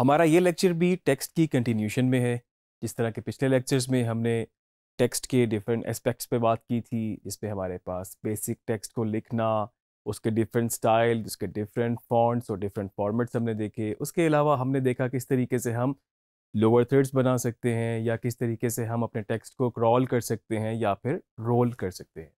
हमारा ये लेक्चर भी टेक्स्ट की कंटिन्यूशन में है जिस तरह के पिछले लेक्चर्स में हमने टेक्स्ट के डिफरेंट एस्पेक्ट्स पे बात की थी पे हमारे पास बेसिक टेक्स्ट को लिखना उसके डिफरेंट स्टाइल उसके डिफरेंट फॉन्ट्स और डिफरेंट फॉर्मेट्स हमने देखे उसके अलावा हमने देखा किस तरीके से हम लोअर थर्ड्स बना सकते हैं या किस तरीके से हम अपने टेक्स्ट को क्रॉल कर सकते हैं या फिर रोल कर सकते हैं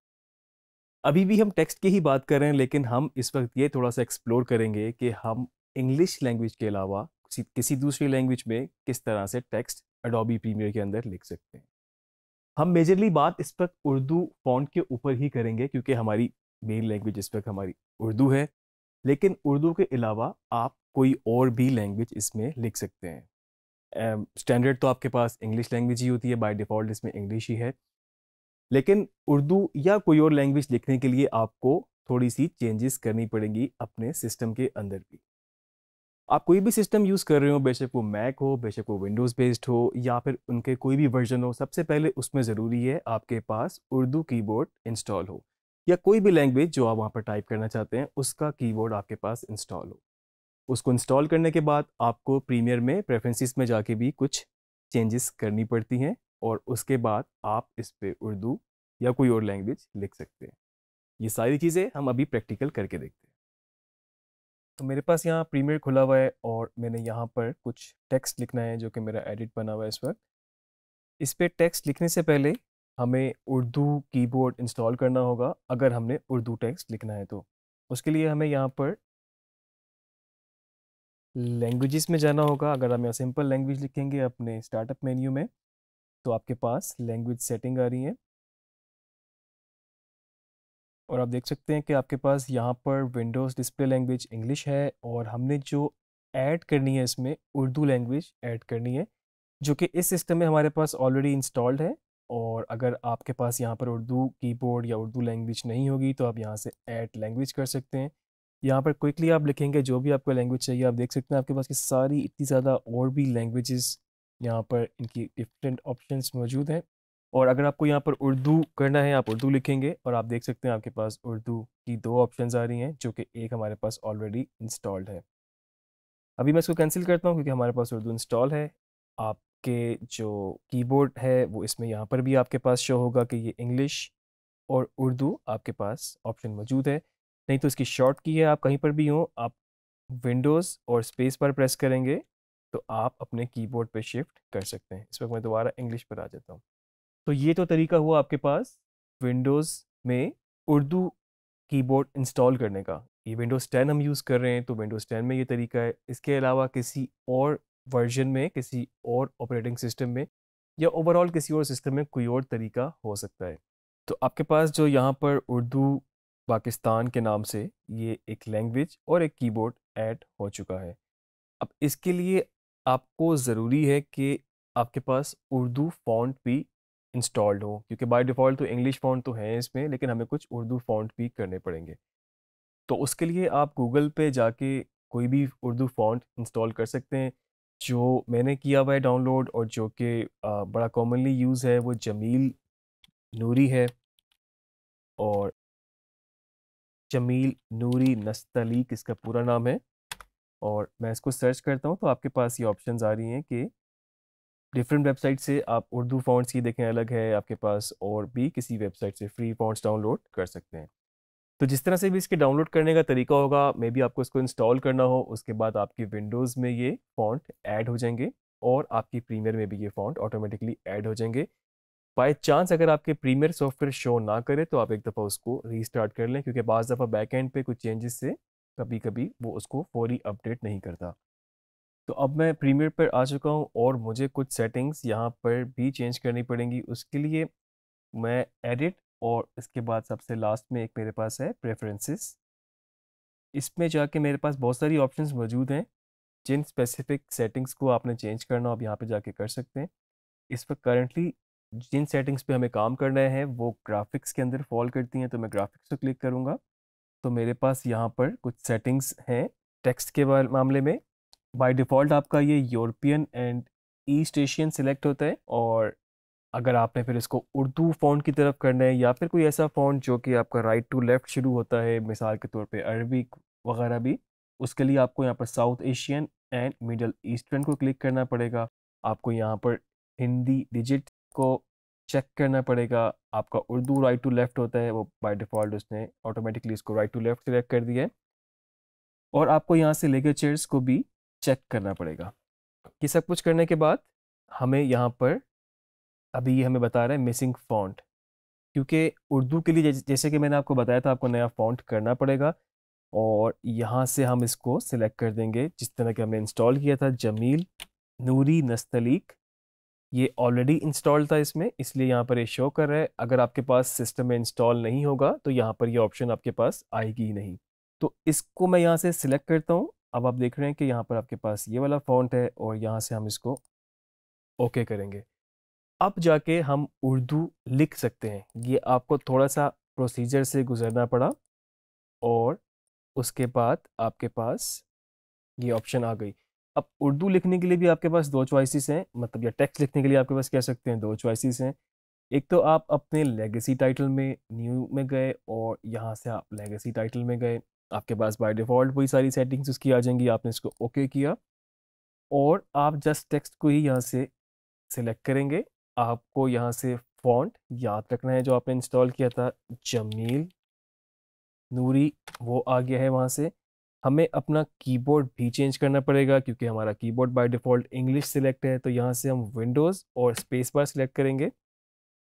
अभी भी हम टेक्स्ट की ही बात कर रहे हैं लेकिन हम इस वक्त ये थोड़ा सा एक्सप्लोर करेंगे कि हम इंग्लिश लैंग्वेज के अलावा किसी दूसरी लैंग्वेज में किस तरह से टेक्स्ट अडोबी प्रीमियर के अंदर लिख सकते हैं हम मेजरली बात इस पर उर्दू फॉन्ट के ऊपर ही करेंगे क्योंकि हमारी मेन लैंग्वेज इस पर हमारी उर्दू है लेकिन उर्दू के अलावा आप कोई और भी लैंग्वेज इसमें लिख सकते हैं स्टैंडर्ड तो आपके पास इंग्लिश लैंग्वेज ही होती है बाय डिफ़ॉल्ट इसमें इंग्लिश ही है लेकिन उर्दू या कोई और लैंग्वेज लिखने के लिए आपको थोड़ी सी चेंजेस करनी पड़ेगी अपने सिस्टम के अंदर भी आप कोई भी सिस्टम यूज़ कर रहे हो बेशक वो मैक हो बेशक वो विंडोज़ बेस्ड हो या फिर उनके कोई भी वर्जन हो सबसे पहले उसमें ज़रूरी है आपके पास उर्दू कीबोर्ड इंस्टॉल हो या कोई भी लैंग्वेज जो आप वहाँ पर टाइप करना चाहते हैं उसका कीबोर्ड आपके पास इंस्टॉल हो उसको इंस्टॉल करने के बाद आपको प्रीमियर में प्रेफरेंसेस में जाके भी कुछ चेंजेस करनी पड़ती हैं और उसके बाद आप इस पर उर्दू या कोई और लैंग्वेज लिख सकते हैं ये सारी चीज़ें हम अभी प्रैक्टिकल करके देखते हैं तो मेरे पास यहाँ प्रीमियर खुला हुआ है और मैंने यहाँ पर कुछ टेक्स्ट लिखना है जो कि मेरा एडिट बना हुआ है इस वक्त इस पर टेक्स्ट लिखने से पहले हमें उर्दू कीबोर्ड इंस्टॉल करना होगा अगर हमने उर्दू टेक्स्ट लिखना है तो उसके लिए हमें यहाँ पर लैंग्वेजेस में जाना होगा अगर हम यहाँ सिंपल लैंग्वेज लिखेंगे अपने स्टार्टअप मेन्यू में तो आपके पास लैंग्वेज सेटिंग आ रही है और आप देख सकते हैं कि आपके पास यहाँ पर विंडोज़ डिस्प्ले लैंग्वेज इंग्लिश है और हमने जो ऐड करनी है इसमें उर्दू लैंग्वेज ऐड करनी है जो कि इस सिस्टम में हमारे पास ऑलरेडी इंस्टॉल्ड है और अगर आपके पास यहाँ पर उर्दू कीबोर्ड या उर्दू लैंग्वेज नहीं होगी तो आप यहाँ से ऐड लैंग्वेज कर सकते हैं यहाँ पर क्विकली आप लिखेंगे जो भी आपको लैंग्वेज चाहिए आप देख सकते हैं आपके पास की सारी इतनी ज़्यादा और भी लैंग्वेजेस यहाँ पर इनकी डिफरेंट ऑप्शंस मौजूद हैं और अगर आपको यहाँ पर उर्दू करना है आप उर्दू लिखेंगे और आप देख सकते हैं आपके पास उर्दू की दो ऑप्शन आ रही हैं जो कि एक हमारे पास ऑलरेडी इंस्टॉल्ड है अभी मैं इसको कैंसिल करता हूँ क्योंकि हमारे पास उर्दू इंस्टॉल है आपके जो कीबोर्ड है वो इसमें यहाँ पर भी आपके पास शो होगा कि ये इंग्लिश और उर्दू आपके पास ऑप्शन मौजूद है नहीं तो इसकी शॉर्ट की है आप कहीं पर भी हों आप विंडोज़ और स्पेस पर प्रेस करेंगे तो आप अपने कीबोर्ड पर शिफ्ट कर सकते हैं इस वक्त मैं दोबारा इंग्लिश पर आ जाता हूँ तो ये तो तरीका हुआ आपके पास विंडोज़ में उर्दू कीबोर्ड इंस्टॉल करने का ये विंडोज़ टेन हम यूज़ कर रहे हैं तो विंडोज़ टेन में ये तरीका है इसके अलावा किसी और वर्जन में किसी और ऑपरेटिंग सिस्टम में या ओवरऑल किसी और सिस्टम में कोई और तरीका हो सकता है तो आपके पास जो यहाँ पर उर्दू पाकिस्तान के नाम से ये एक लैंग्वेज और एक कीबोर्ड ऐड हो चुका है अब इसके लिए आपको ज़रूरी है कि आपके पास उर्दू फॉन्ट भी इंस्टॉल्ड हो क्योंकि बाय डिफ़ॉल्ट तो इंग्लिश फ़ॉन्ट तो हैं इसमें लेकिन हमें कुछ उर्दू फ़ॉन्ट भी करने पड़ेंगे तो उसके लिए आप गूगल पे जाके कोई भी उर्दू फ़ॉन्ट इंस्टॉल कर सकते हैं जो मैंने किया हुआ है डाउनलोड और जो कि बड़ा कॉमनली यूज़ है वो जमील नूरी है और जमील नूरी नस्तलीक इसका पूरा नाम है और मैं इसको सर्च करता हूँ तो आपके पास ये ऑप्शन आ रही हैं कि डिफरेंट वेबसाइट से आप उर्दू फॉन्ट्स की देखें अलग है आपके पास और भी किसी वेबसाइट से फ्री फॉन्ट्स डाउनलोड कर सकते हैं तो जिस तरह से भी इसके डाउनलोड करने का तरीका होगा मे बी आपको इसको इंस्टॉल करना हो उसके बाद आपकी विंडोज़ में ये फॉन्ट ऐड हो जाएंगे और आपकी प्रीमियर में भी ये फॉन्ट ऑटोमेटिकली ऐड हो जाएंगे बाई चांस अगर आपके प्रीमियर सॉफ्टवेयर शो ना करे तो आप एक दफ़ा उसको रीस्टार्ट कर लें क्योंकि बज़ दफ़ा बैक एंड पे कुछ चेंजेस से कभी कभी वो उसको फौरी अपडेट नहीं करता तो अब मैं प्रीमियर पर आ चुका हूँ और मुझे कुछ सेटिंग्स यहाँ पर भी चेंज करनी पड़ेंगी उसके लिए मैं एडिट और इसके बाद सबसे लास्ट में एक मेरे पास है प्रेफरेंसेस इसमें जाके मेरे पास बहुत सारी ऑप्शंस मौजूद हैं जिन स्पेसिफिक सेटिंग्स को आपने चेंज करना आप यहाँ पे जाके कर सकते हैं इस पर करंटली जिन सेटिंग्स पे हमें काम करना है वो ग्राफिक्स के अंदर फॉल करती हैं तो मैं ग्राफिक्स पर क्लिक करूँगा तो मेरे पास यहाँ पर कुछ सेटिंग्स हैं टेक्स्ट के मामले में बाय डिफ़ॉल्ट आपका ये European and East Asian select होता है और अगर आपने फिर इसको उर्दू फ़ॉन्ट की तरफ करना है या फिर कोई ऐसा फ़ॉन्ट जो कि आपका राइट टू लेफ़्ट शुरू होता है मिसाल के तौर पे अरबिक वगैरह भी उसके लिए आपको यहाँ पर South Asian and Middle Eastern को क्लिक करना पड़ेगा आपको यहाँ पर हिंदी डिजिट को चेक करना पड़ेगा आपका उर्दू राइट टू लेफ़्ट होता है वो बाय डिफ़ॉल्ट उसने ऑटोमेटिकली इसको राइट टू लेफ़्ट सेलेक्ट कर दिया है और आपको यहाँ से लेकर को भी चेक करना पड़ेगा ये सब कुछ करने के बाद हमें यहाँ पर अभी ये हमें बता रहा है मिसिंग फॉन्ट क्योंकि उर्दू के लिए जैसे कि मैंने आपको बताया था आपको नया फॉन्ट करना पड़ेगा और यहाँ से हम इसको सिलेक्ट कर देंगे जिस तरह के हमने इंस्टॉल किया था जमील नूरी नस्तलीक ये ऑलरेडी इंस्टॉल था इसमें इसलिए यहाँ पर ये शो कर रहा है अगर आपके पास सिस्टम में इंस्टॉल नहीं होगा तो यहाँ पर ये यह ऑप्शन आपके पास आएगी ही नहीं तो इसको मैं यहाँ से सिलेक्ट करता हूँ अब आप देख रहे हैं कि यहाँ पर आपके पास ये वाला फॉन्ट है और यहाँ से हम इसको ओके okay करेंगे अब जाके हम उर्दू लिख सकते हैं ये आपको थोड़ा सा प्रोसीजर से गुजरना पड़ा और उसके बाद आपके पास ये ऑप्शन आ गई अब उर्दू लिखने के लिए भी आपके पास दो चॉइसेस हैं मतलब या टेक्स्ट लिखने के लिए आपके पास कह सकते हैं दो चॉइसेस हैं एक तो आप अपने लेगेसी टाइटल में न्यू में गए और यहाँ से आप लेगेसी टाइटल में गए आपके पास बाय डिफ़ॉल्ट वही सारी सेटिंग्स उसकी आ जाएंगी आपने इसको ओके okay किया और आप जस्ट टेक्स्ट को ही यहाँ से सिलेक्ट करेंगे आपको यहाँ से फॉन्ट याद रखना है जो आपने इंस्टॉल किया था जमील नूरी वो आ गया है वहाँ से हमें अपना कीबोर्ड भी चेंज करना पड़ेगा क्योंकि हमारा keyboard by default English select है तो यहाँ से हम विंडोज़ और स्पेस बार सिलेक्ट करेंगे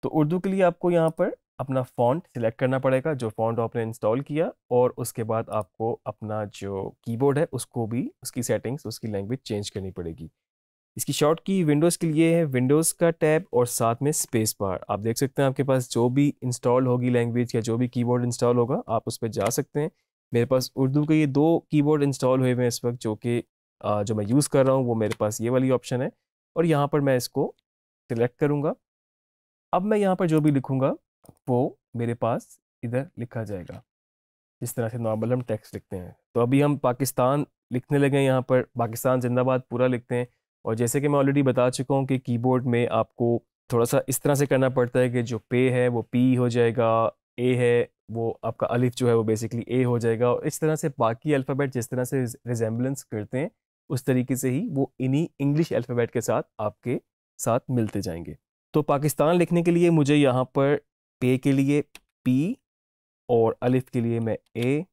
तो उर्दू के लिए आपको यहाँ पर अपना फ़ॉन्ट सिलेक्ट करना पड़ेगा जो फ़ॉन्ट आपने इंस्टॉल किया और उसके बाद आपको अपना जो कीबोर्ड है उसको भी उसकी सेटिंग्स उसकी लैंग्वेज चेंज करनी पड़ेगी इसकी शॉर्ट की विंडोज़ के लिए है विंडोज़ का टैब और साथ में स्पेस बार आप देख सकते हैं आपके पास जो भी इंस्टॉल होगी लैंग्वेज या जो भी कीबोर्ड इंस्टॉल होगा आप उस पर जा सकते हैं मेरे पास उर्दू के ये दो कीबोर्ड इंस्टॉल हुए हुए हैं इस वक्त जो कि जो मैं यूज़ कर रहा हूँ वो मेरे पास ये वाली ऑप्शन है और यहाँ पर मैं इसको सिलेक्ट करूँगा अब मैं यहाँ पर जो भी लिखूँगा वो मेरे पास इधर लिखा जाएगा जिस तरह से नॉर्मल हम टेक्स्ट लिखते हैं तो अभी हम पाकिस्तान लिखने लगे हैं यहाँ पर पाकिस्तान जिंदाबाद पूरा लिखते हैं और जैसे कि मैं ऑलरेडी बता चुका हूँ कि कीबोर्ड में आपको थोड़ा सा इस तरह से करना पड़ता है कि जो पे है वो पी हो जाएगा ए है वो आपका अलिफ जो है वो बेसिकली ए हो जाएगा और इस तरह से बाकी अल्फ़ाबेट जिस तरह से रिजेंबलेंस करते हैं उस तरीके से ही वो इन्हीं इंग्लिश अल्फ़ाबेट के साथ आपके साथ मिलते जाएंगे तो पाकिस्तान लिखने के लिए मुझे यहाँ पर पे के लिए पी और अलिफ के लिए मैं ए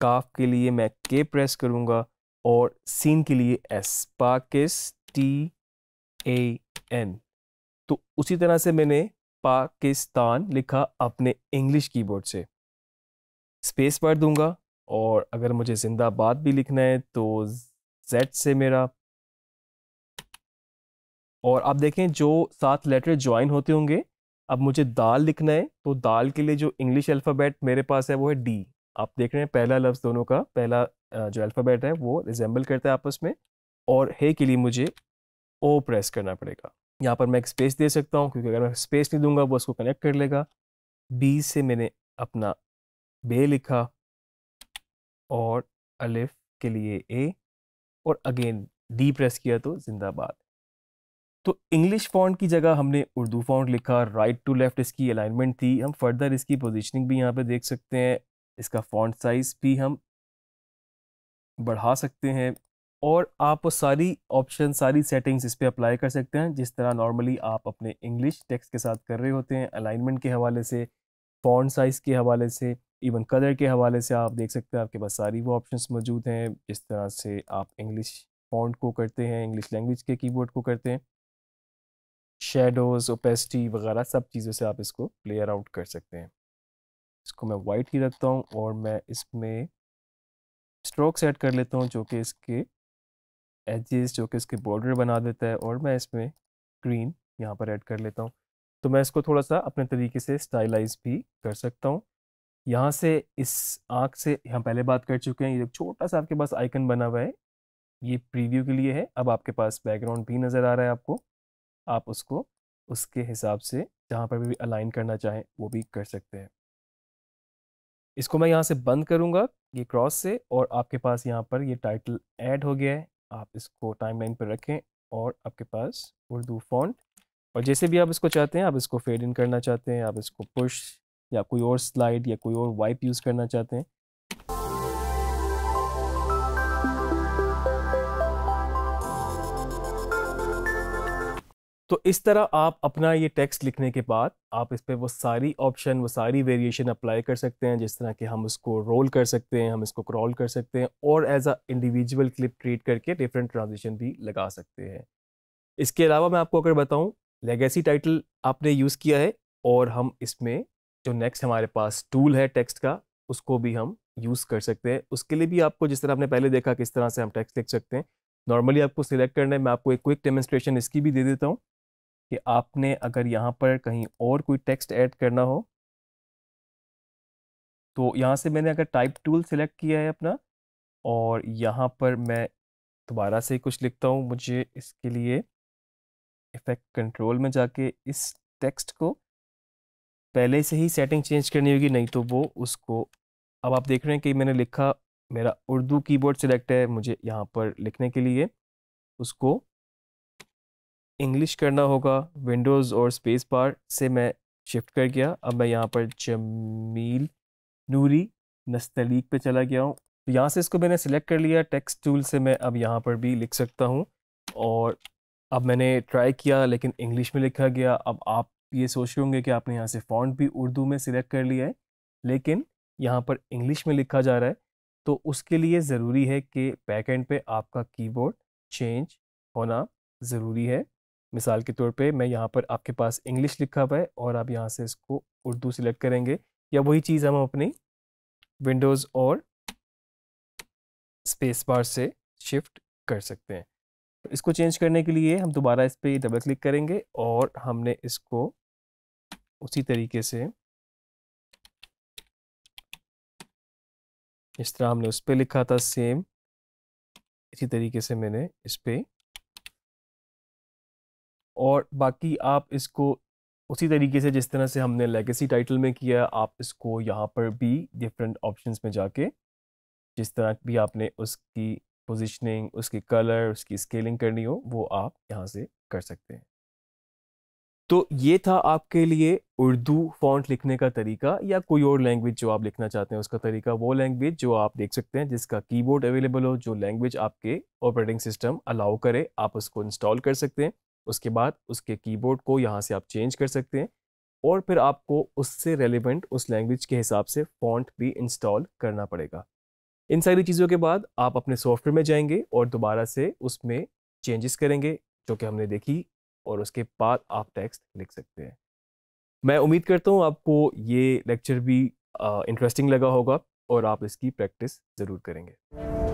काफ के लिए मैं के प्रेस करूँगा और सीन के लिए एस पाकिस टी ए एन तो उसी तरह से मैंने पाकिस्तान लिखा अपने इंग्लिश कीबोर्ड से स्पेस पर दूंगा और अगर मुझे जिंदाबाद भी लिखना है तो जेड से मेरा और आप देखें जो सात लेटर ज्वाइन होते होंगे अब मुझे दाल लिखना है तो दाल के लिए जो इंग्लिश अल्फ़ाबेट मेरे पास है वो है डी आप देख रहे हैं पहला लफ्ज़ दोनों का पहला जो अल्फ़ाबेट है वो रिजेंबल करता है आपस में और हे के लिए मुझे ओ प्रेस करना पड़ेगा यहाँ पर मैं एक स्पेस दे सकता हूँ क्योंकि अगर मैं स्पेस नहीं दूंगा वो उसको कनेक्ट कर लेगा बी से मैंने अपना बे लिखा और अलिफ के लिए ए और अगेन डी प्रेस किया तो जिंदाबाद तो इंग्लिश फॉन्ट की जगह हमने उर्दू फॉन्ट लिखा राइट टू लेफ़्ट इसकी अलाइनमेंट थी हम फर्दर इसकी पोजीशनिंग भी यहाँ पे देख सकते हैं इसका फॉन्ट साइज़ भी हम बढ़ा सकते हैं और आप वो सारी ऑप्शन सारी सेटिंग्स इस पर अप्लाई कर सकते हैं जिस तरह नॉर्मली आप अपने इंग्लिश टेक्स्ट के साथ कर रहे होते हैं अलाइनमेंट के हवाले से फॉन्ट साइज़ के हवाले से इवन कलर के हवाले से आप देख सकते हैं आपके पास सारी वो ऑप्शंस मौजूद हैं जिस तरह से आप इंग्लिश फॉन्ट को करते हैं इंग्लिश लैंग्वेज के कीबोर्ड को करते हैं शेडोज़ ओपेसिटी वगैरह सब चीज़ों से आप इसको प्लेयर आउट कर सकते हैं इसको मैं वाइट ही रखता हूँ और मैं इसमें स्ट्रोक सेट कर लेता हूँ जो कि इसके एजेस जो कि इसके बॉर्डर बना देता है और मैं इसमें ग्रीन यहाँ पर ऐड कर लेता हूँ तो मैं इसको थोड़ा सा अपने तरीके से स्टाइलाइज भी कर सकता हूँ यहाँ से इस आँख से हम पहले बात कर चुके हैं ये एक छोटा सा आपके पास आइकन बना हुआ है ये प्रीव्यू के लिए है अब आपके पास बैकग्राउंड भी नज़र आ रहा है आपको आप उसको उसके हिसाब से जहाँ पर भी अलाइन करना चाहें वो भी कर सकते हैं इसको मैं यहाँ से बंद करूँगा ये क्रॉस से और आपके पास यहाँ पर ये टाइटल ऐड हो गया है आप इसको टाइमलाइन पर रखें और आपके पास उर्दू फॉन्ट और जैसे भी आप इसको चाहते हैं आप इसको फेड इन करना चाहते हैं आप इसको पुश या कोई और स्लाइड या कोई और वाइप यूज़ करना चाहते हैं तो इस तरह आप अपना ये टेक्स्ट लिखने के बाद आप इस पर वो सारी ऑप्शन वो सारी वेरिएशन अप्लाई कर सकते हैं जिस तरह कि हम उसको रोल कर सकते हैं हम इसको क्रॉल कर सकते हैं और as a individual clip create करके डिफरेंट ट्रांजिशन भी लगा सकते हैं इसके अलावा मैं आपको अगर बताऊँ लेगेसी टाइटल आपने यूज़ किया है और हम इसमें जो नेक्स्ट हमारे पास टूल है टेक्स्ट का उसको भी हम यूज़ कर सकते हैं उसके लिए भी आपको जिस तरह आपने पहले देखा किस तरह से हम टेक्स्ट लिख सकते हैं नॉर्मली आपको सिलेक्ट करना है मैं आपको एक क्विक डेमोस्ट्रेशन इसकी भी दे देता हूँ कि आपने अगर यहाँ पर कहीं और कोई टेक्स्ट ऐड करना हो तो यहाँ से मैंने अगर टाइप टूल सेलेक्ट किया है अपना और यहाँ पर मैं दोबारा से कुछ लिखता हूँ मुझे इसके लिए इफेक्ट कंट्रोल में जाके इस टेक्स्ट को पहले से ही सेटिंग चेंज करनी होगी नहीं तो वो उसको अब आप देख रहे हैं कि मैंने लिखा मेरा उर्दू कीबोर्ड सेलेक्ट है मुझे यहाँ पर लिखने के लिए उसको इंग्लिश करना होगा विंडोज़ और स्पेस बार से मैं शिफ्ट कर गया अब मैं यहाँ पर जमील नूरी नस्तलीक पे चला गया हूँ तो यहाँ से इसको मैंने सिलेक्ट कर लिया टेक्स्ट टूल से मैं अब यहाँ पर भी लिख सकता हूँ और अब मैंने ट्राई किया लेकिन इंग्लिश में लिखा गया अब आप ये सोच रहे होंगे कि आपने यहाँ से फॉन्ट भी उर्दू में सिलेक्ट कर लिया है लेकिन यहाँ पर इंग्लिश में लिखा जा रहा है तो उसके लिए ज़रूरी है कि बैकेंड पे आपका कीबोर्ड चेंज होना ज़रूरी है मिसाल के तौर पे मैं यहाँ पर आपके पास इंग्लिश लिखा हुआ है और आप यहाँ से इसको उर्दू सिलेक्ट करेंगे या वही चीज़ हम अपनी विंडोज़ और स्पेस बार से शिफ्ट कर सकते हैं तो इसको चेंज करने के लिए हम दोबारा इस पर डबल क्लिक करेंगे और हमने इसको उसी तरीके से इस तरह हमने उस पर लिखा था सेम इसी तरीके से मैंने इस पर और बाकी आप इसको उसी तरीके से जिस तरह से हमने लेगेसी टाइटल में किया आप इसको यहाँ पर भी डिफरेंट ऑप्शंस में जाके जिस तरह भी आपने उसकी पोजीशनिंग उसकी कलर उसकी स्केलिंग करनी हो वो आप यहाँ से कर सकते हैं तो ये था आपके लिए उर्दू फॉन्ट लिखने का तरीका या कोई और लैंग्वेज जो आप लिखना चाहते हैं उसका तरीका वो लैंग्वेज जो आप देख सकते हैं जिसका कीबोर्ड अवेलेबल हो जो लैंग्वेज आपके ऑपरेटिंग सिस्टम अलाउ करे आप उसको इंस्टॉल कर सकते हैं उसके बाद उसके कीबोर्ड को यहाँ से आप चेंज कर सकते हैं और फिर आपको उससे रेलिवेंट उस लैंग्वेज के हिसाब से फॉन्ट भी इंस्टॉल करना पड़ेगा इन सारी चीज़ों के बाद आप अपने सॉफ्टवेयर में जाएंगे और दोबारा से उसमें चेंजेस करेंगे जो कि हमने देखी और उसके बाद आप टेक्स्ट लिख सकते हैं मैं उम्मीद करता हूँ आपको ये लेक्चर भी इंटरेस्टिंग लगा होगा और आप इसकी प्रैक्टिस ज़रूर करेंगे